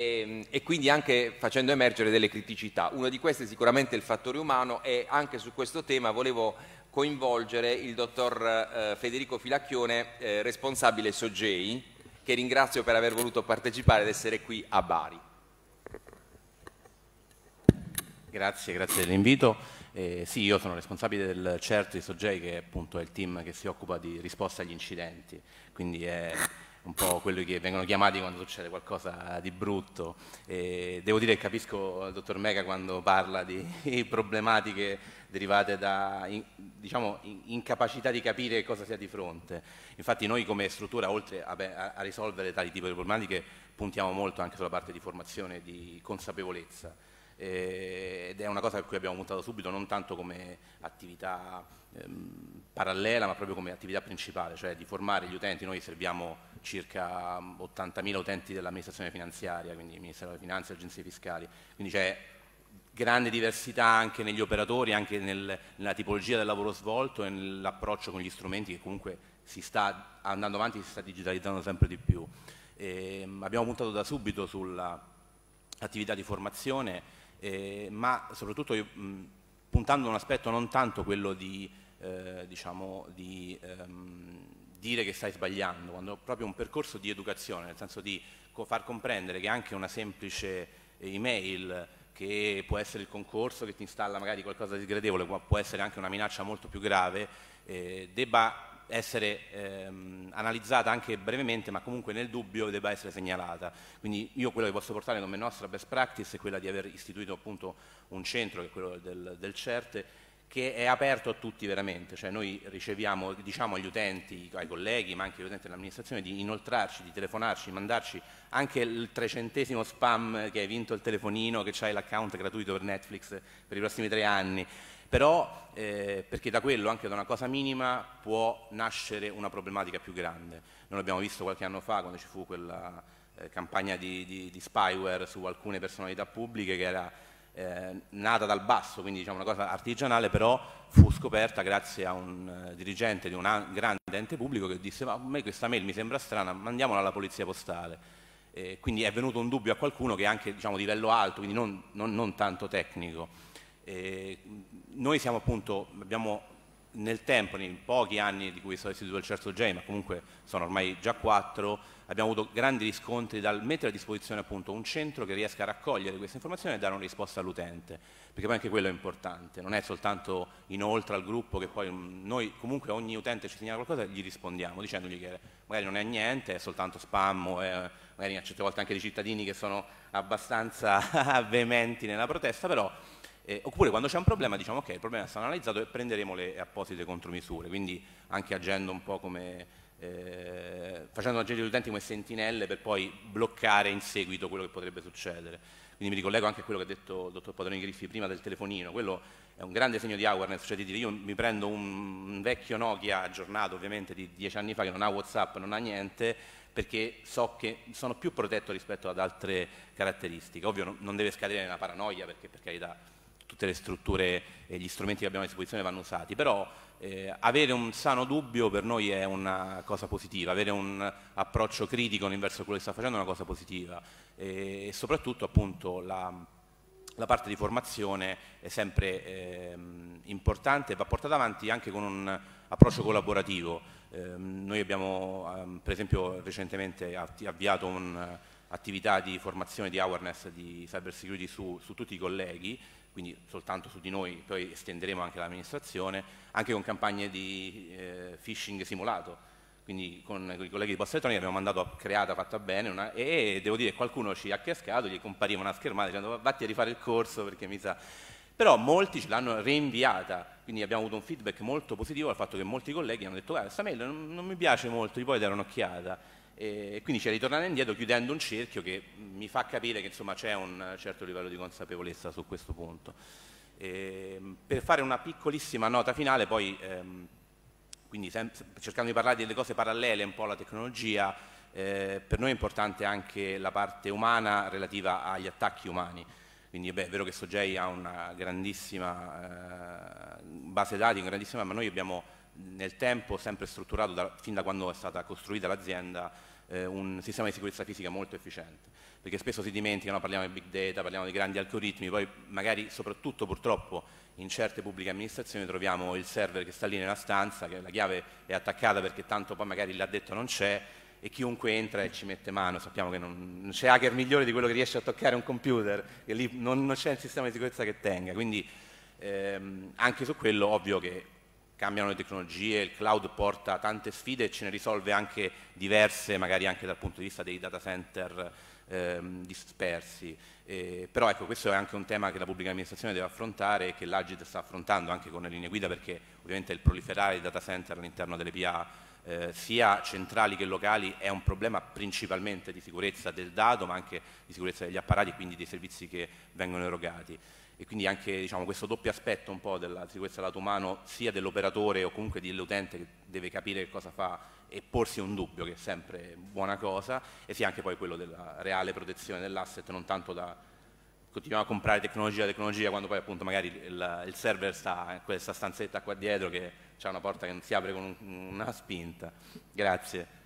e, ehm, e, quindi anche facendo emergere delle criticità. Una di queste è sicuramente il fattore umano e anche su questo tema volevo coinvolgere il dottor eh, Federico Filacchione, eh, responsabile SOGEI, che ringrazio per aver voluto partecipare ed essere qui a Bari. Grazie, grazie dell'invito. Eh, sì, io sono responsabile del CERT di SOGEI, che appunto è il team che si occupa di risposta agli incidenti, quindi è un po' quelli che vengono chiamati quando succede qualcosa di brutto. E devo dire che capisco il dottor Mega quando parla di problematiche derivate da diciamo, incapacità di capire cosa sia di fronte. Infatti noi come struttura, oltre a, a risolvere tali tipi di problematiche, puntiamo molto anche sulla parte di formazione e di consapevolezza eh, ed è una cosa a cui abbiamo puntato subito, non tanto come attività ehm, parallela, ma proprio come attività principale, cioè di formare gli utenti. Noi serviamo circa 80.000 mm, utenti dell'amministrazione finanziaria, quindi Ministero delle Finanze, e agenzie fiscali, quindi c'è grande diversità anche negli operatori, anche nel, nella tipologia del lavoro svolto e nell'approccio con gli strumenti che comunque si sta andando avanti, si sta digitalizzando sempre di più. E ehm, abbiamo puntato da subito sull'attività di formazione eh, ma soprattutto io, mh, puntando a un aspetto non tanto quello di, eh, diciamo, di ehm, dire che stai sbagliando, quando proprio un percorso di educazione, nel senso di co far comprendere che anche una semplice email che può essere il concorso che ti installa magari qualcosa di sgradevole, può essere anche una minaccia molto più grave, eh, debba essere ehm, analizzata anche brevemente, ma comunque nel dubbio debba essere segnalata. Quindi io quello che posso portare come nostra best practice è quella di aver istituito appunto un centro, che è quello del, del CERTE, che è aperto a tutti veramente, cioè noi riceviamo, diciamo agli utenti, ai colleghi, ma anche agli utenti dell'amministrazione di inoltrarci, di telefonarci, di mandarci anche il trecentesimo spam che hai vinto il telefonino, che hai l'account gratuito per Netflix per i prossimi tre anni però eh, perché da quello, anche da una cosa minima, può nascere una problematica più grande. Noi l'abbiamo visto qualche anno fa quando ci fu quella eh, campagna di, di, di, spyware su alcune personalità pubbliche che era eh, nata dal basso, quindi diciamo una cosa artigianale, però fu scoperta grazie a un eh, dirigente di un grande ente pubblico che disse ma a me questa mail mi sembra strana, mandiamola alla polizia postale. quindi è venuto un dubbio a qualcuno che è anche diciamo, di livello alto, quindi non, non, non tanto tecnico. Eh, noi siamo appunto, abbiamo nel tempo, nei pochi anni di cui sono istituito il Certo J, ma comunque sono ormai già quattro, abbiamo avuto grandi riscontri dal mettere a disposizione appunto un centro che riesca a raccogliere queste informazioni e dare una risposta all'utente, perché poi anche quello è importante, non è soltanto inoltre al gruppo che poi mm, noi comunque ogni utente ci segnala qualcosa e gli rispondiamo dicendogli che magari non è niente, è soltanto spam o è, magari a certe volte anche dei cittadini che sono abbastanza veementi nella protesta, però eh, oppure quando c'è un problema diciamo ok, il problema è stato analizzato e prenderemo le apposite contromisure, quindi anche agendo un po' come... Eh, facendo agire gli utenti come sentinelle per poi bloccare in seguito quello che potrebbe succedere. Quindi mi ricollego anche a quello che ha detto il dottor Padroni Griffi prima del telefonino, quello è un grande segno di awareness, cioè di dire io mi prendo un vecchio Nokia aggiornato ovviamente di dieci anni fa che non ha Whatsapp, non ha niente, perché so che sono più protetto rispetto ad altre caratteristiche. Ovvio non, non deve scadere nella paranoia perché per carità tutte le strutture e gli strumenti che abbiamo a disposizione vanno usati, però eh, avere un sano dubbio per noi è una cosa positiva, avere un approccio critico verso quello che sta facendo è una cosa positiva e, e soprattutto appunto la, la, parte di formazione è sempre eh, importante e va portata avanti anche con un approccio collaborativo. Eh, noi abbiamo ehm, per esempio recentemente avviato un'attività di formazione di awareness di cybersecurity su, su tutti i colleghi quindi soltanto su di noi, poi estenderemo anche l'amministrazione, anche con campagne di eh, phishing simulato. Quindi con, i colleghi di Bossa Elettronica abbiamo mandato a creata, fatta bene, una, e devo dire qualcuno ci ha cascato, gli compariva una schermata dicendo vatti a rifare il corso perché mi sa... Però molti ce l'hanno rinviata, quindi abbiamo avuto un feedback molto positivo al fatto che molti colleghi hanno detto guarda, questa mail non, non mi piace molto, gli puoi dare un'occhiata e quindi c'è ritornare indietro chiudendo un cerchio che mi fa capire che c'è un certo livello di consapevolezza su questo punto. E, ehm, per fare una piccolissima nota finale, poi ehm, quindi cercando di parlare delle cose parallele un po' alla tecnologia, eh, per noi è importante anche la parte umana relativa agli attacchi umani. Quindi beh, è vero che Sogei ha una grandissima eh, base dati, grandissima, ma noi abbiamo nel tempo sempre strutturato da, fin da quando è stata costruita l'azienda eh, un sistema di sicurezza fisica molto efficiente perché spesso si dimenticano, parliamo di big data, parliamo di grandi algoritmi, poi magari soprattutto purtroppo in certe pubbliche amministrazioni troviamo il server che sta lì nella stanza, che la chiave è attaccata perché tanto poi magari l'addetto non c'è e chiunque entra e ci mette mano, sappiamo che non, c'è hacker migliore di quello che riesce a toccare un computer, e lì non, non c'è un sistema di sicurezza che tenga, quindi ehm, anche su quello ovvio che cambiano le tecnologie, il cloud porta tante sfide e ce ne risolve anche diverse, magari anche dal punto di vista dei data center ehm, dispersi. Eh, però ecco, questo è anche un tema che la pubblica amministrazione deve affrontare e che l'Agit sta affrontando anche con le linee guida perché ovviamente il proliferare di data center all'interno delle PA eh, sia centrali che locali è un problema principalmente di sicurezza del dato ma anche di sicurezza degli apparati e quindi dei servizi che vengono erogati e quindi anche diciamo, questo doppio aspetto un po' della sicurezza lato umano sia dell'operatore o comunque dell'utente che deve capire cosa fa e porsi un dubbio che è sempre buona cosa e sia anche poi quello della reale protezione dell'asset non tanto da continuiamo a comprare tecnologia tecnologia quando poi appunto magari il, il server sta in questa stanzetta qua dietro che c'è una porta che non si apre con una spinta grazie